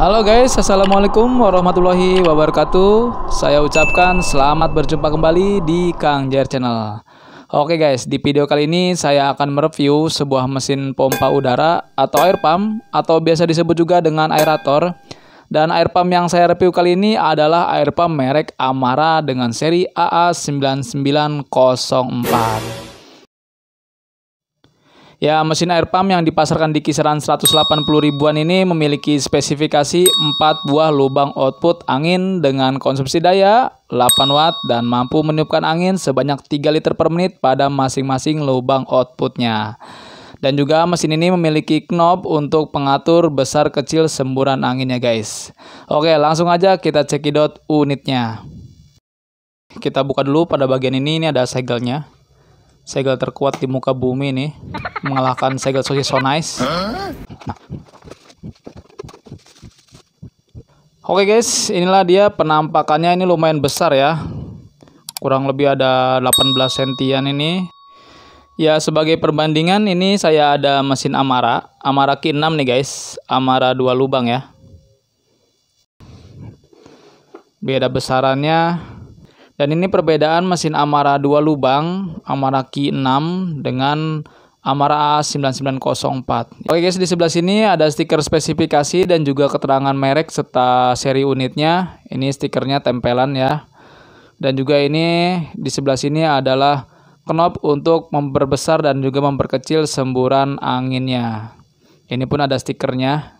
Halo guys, Assalamualaikum warahmatullahi wabarakatuh Saya ucapkan selamat berjumpa kembali di Kang Jer Channel Oke guys, di video kali ini saya akan mereview sebuah mesin pompa udara atau air pump Atau biasa disebut juga dengan aerator Dan air pump yang saya review kali ini adalah air pump merek Amara dengan seri AA9904 Ya, mesin air pump yang dipasarkan di kisaran 180 ribuan ini memiliki spesifikasi 4 buah lubang output angin dengan konsumsi daya 8 watt dan mampu meniupkan angin sebanyak 3 liter per menit pada masing-masing lubang outputnya. Dan juga mesin ini memiliki knob untuk pengatur besar kecil semburan anginnya guys. Oke, langsung aja kita cekidot unitnya. Kita buka dulu pada bagian ini, ini ada segelnya segel terkuat di muka bumi ini mengalahkan segel sosis so nice. Nah. Oke guys, inilah dia penampakannya ini lumayan besar ya. Kurang lebih ada 18 sentian ini. Ya sebagai perbandingan ini saya ada mesin Amara, Amara Q6 nih guys, Amara 2 lubang ya. Beda besarannya dan ini perbedaan mesin Amara 2 lubang, Amara Q 6 dengan Amara A9904. Oke guys, di sebelah sini ada stiker spesifikasi dan juga keterangan merek serta seri unitnya. Ini stikernya tempelan ya. Dan juga ini di sebelah sini adalah knob untuk memperbesar dan juga memperkecil semburan anginnya. Ini pun ada stikernya.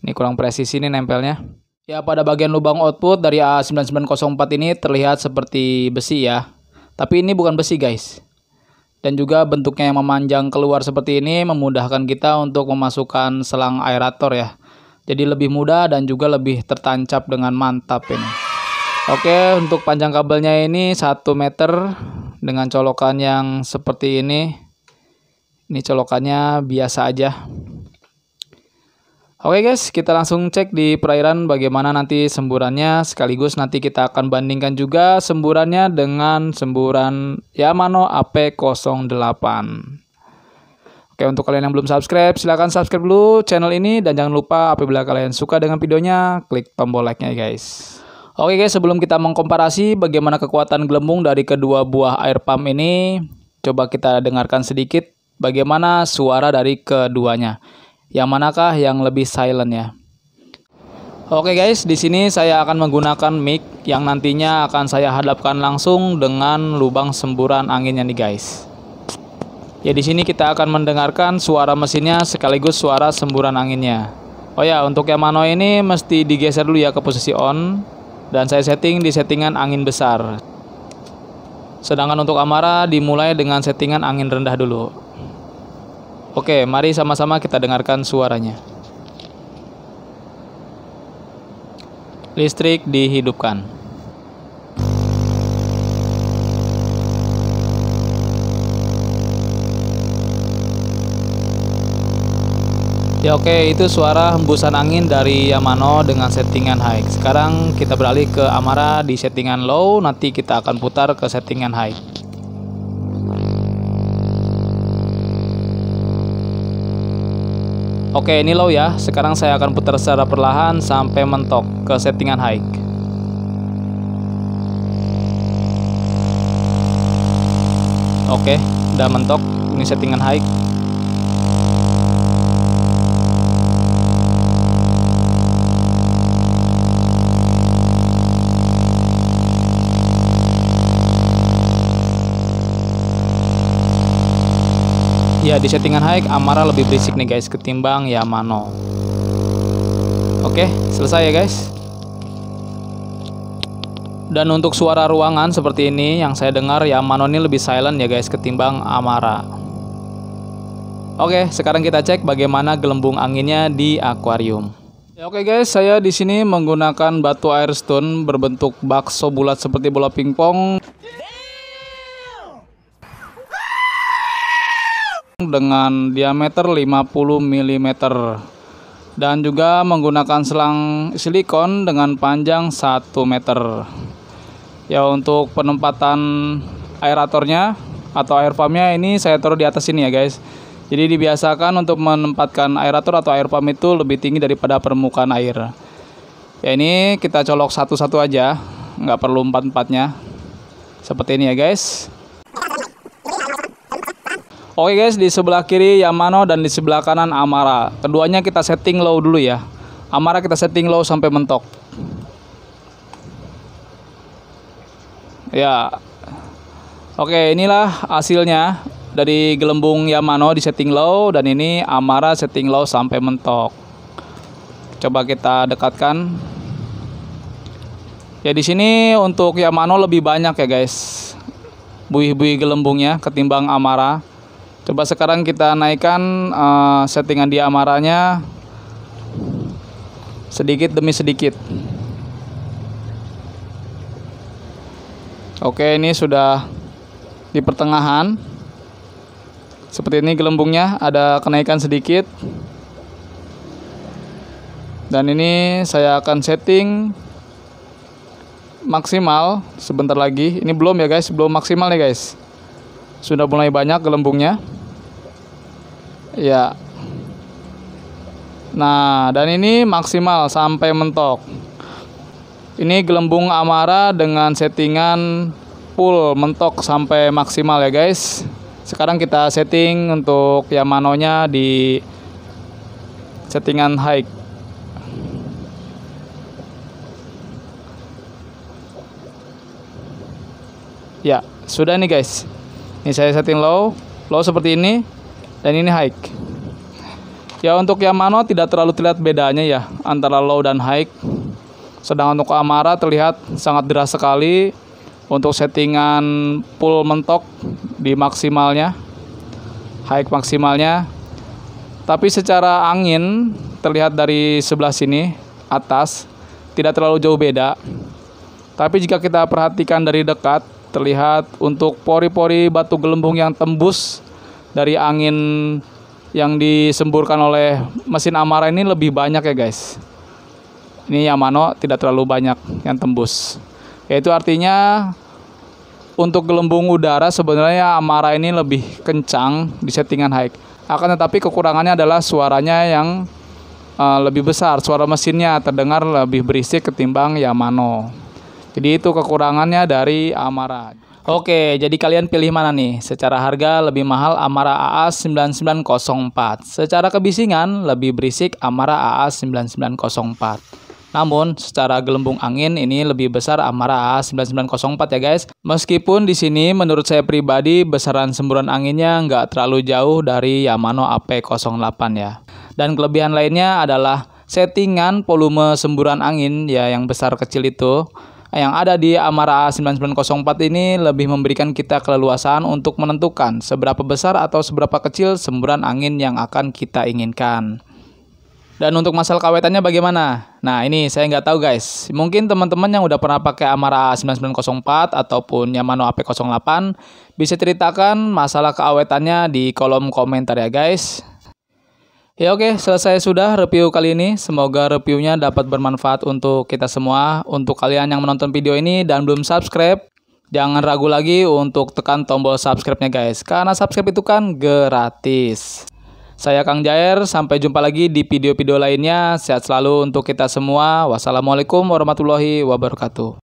Ini kurang presisi nih nempelnya. Ya, pada bagian lubang output dari A9904 ini terlihat seperti besi ya. Tapi ini bukan besi, guys. Dan juga bentuknya yang memanjang keluar seperti ini memudahkan kita untuk memasukkan selang aerator ya. Jadi lebih mudah dan juga lebih tertancap dengan mantap ini. Oke, untuk panjang kabelnya ini 1 meter dengan colokan yang seperti ini. Ini colokannya biasa aja. Oke guys, kita langsung cek di perairan bagaimana nanti semburannya sekaligus nanti kita akan bandingkan juga semburannya dengan semburan Yamano AP08. Oke, untuk kalian yang belum subscribe, silahkan subscribe dulu channel ini dan jangan lupa apabila kalian suka dengan videonya, klik tombol like-nya guys. Oke guys, sebelum kita mengkomparasi bagaimana kekuatan gelembung dari kedua buah air pump ini, coba kita dengarkan sedikit bagaimana suara dari keduanya. Yang manakah yang lebih silent ya? Oke guys, di sini saya akan menggunakan mic yang nantinya akan saya hadapkan langsung dengan lubang semburan anginnya nih guys. Ya di sini kita akan mendengarkan suara mesinnya sekaligus suara semburan anginnya. Oh ya, untuk Yamano ini mesti digeser dulu ya ke posisi on dan saya setting di settingan angin besar. Sedangkan untuk Amara dimulai dengan settingan angin rendah dulu. Oke, mari sama-sama kita dengarkan suaranya. Listrik dihidupkan. Ya oke, itu suara hembusan angin dari Yamano dengan settingan high. Sekarang kita beralih ke Amara di settingan low, nanti kita akan putar ke settingan high. Oke ini low ya, sekarang saya akan putar secara perlahan sampai mentok ke settingan high. Oke, udah mentok, ini settingan high. ya di settingan high Amara lebih berisik nih guys ketimbang Yamano oke selesai ya guys dan untuk suara ruangan seperti ini yang saya dengar Yamano ini lebih silent ya guys ketimbang Amara oke sekarang kita cek bagaimana gelembung anginnya di akuarium Ya, Oke okay guys, saya di sini menggunakan batu air stone berbentuk bakso bulat seperti bola pingpong. dengan diameter 50 mm dan juga menggunakan selang silikon dengan panjang 1 meter ya untuk penempatan aeratornya atau air pumpnya ini saya taruh di atas ini ya guys jadi dibiasakan untuk menempatkan aerator atau air pump itu lebih tinggi daripada permukaan air ya ini kita colok satu-satu aja nggak perlu empat-empatnya seperti ini ya guys Oke guys, di sebelah kiri Yamano dan di sebelah kanan Amara. Keduanya kita setting low dulu ya. Amara kita setting low sampai mentok. Ya. Oke, inilah hasilnya dari gelembung Yamano di setting low dan ini Amara setting low sampai mentok. Coba kita dekatkan. Ya di sini untuk Yamano lebih banyak ya guys. Buih-buih gelembungnya ketimbang Amara. Coba sekarang kita naikkan uh, settingan di amaranya sedikit demi sedikit. Oke, ini sudah di pertengahan. Seperti ini gelembungnya ada kenaikan sedikit. Dan ini saya akan setting maksimal sebentar lagi. Ini belum ya guys, belum maksimal nih guys. Sudah mulai banyak gelembungnya ya nah dan ini maksimal sampai mentok ini gelembung amara dengan settingan full mentok sampai maksimal ya guys sekarang kita setting untuk Yamano nya di settingan high ya sudah nih guys ini saya setting low low seperti ini dan ini high ya untuk Yamano tidak terlalu terlihat bedanya ya antara low dan high Sedangkan untuk Amara terlihat sangat deras sekali untuk settingan pull mentok di maksimalnya high maksimalnya tapi secara angin terlihat dari sebelah sini atas tidak terlalu jauh beda tapi jika kita perhatikan dari dekat terlihat untuk pori-pori batu gelembung yang tembus dari angin yang disemburkan oleh mesin Amara ini lebih banyak ya guys. Ini Yamano tidak terlalu banyak yang tembus. Yaitu artinya untuk gelembung udara sebenarnya Amara ini lebih kencang di settingan high. Akan tetapi kekurangannya adalah suaranya yang uh, lebih besar, suara mesinnya terdengar lebih berisik ketimbang Yamano. Jadi itu kekurangannya dari Amara. Oke, jadi kalian pilih mana nih? Secara harga lebih mahal Amara AA 9904. Secara kebisingan lebih berisik Amara AA 9904. Namun, secara gelembung angin ini lebih besar Amara AA 9904 ya guys. Meskipun di sini menurut saya pribadi besaran semburan anginnya nggak terlalu jauh dari Yamano AP08 ya. Dan kelebihan lainnya adalah settingan volume semburan angin ya yang besar kecil itu yang ada di Amara 9904 ini lebih memberikan kita keleluasaan untuk menentukan seberapa besar atau seberapa kecil semburan angin yang akan kita inginkan. Dan untuk masalah kawetannya bagaimana? Nah ini saya nggak tahu guys. Mungkin teman-teman yang udah pernah pakai Amara 9904 ataupun Yamano AP08 bisa ceritakan masalah keawetannya di kolom komentar ya guys. Ya oke, selesai sudah review kali ini. Semoga reviewnya dapat bermanfaat untuk kita semua. Untuk kalian yang menonton video ini dan belum subscribe, jangan ragu lagi untuk tekan tombol subscribe-nya guys. Karena subscribe itu kan gratis. Saya Kang Jair, sampai jumpa lagi di video-video lainnya. Sehat selalu untuk kita semua. Wassalamualaikum warahmatullahi wabarakatuh.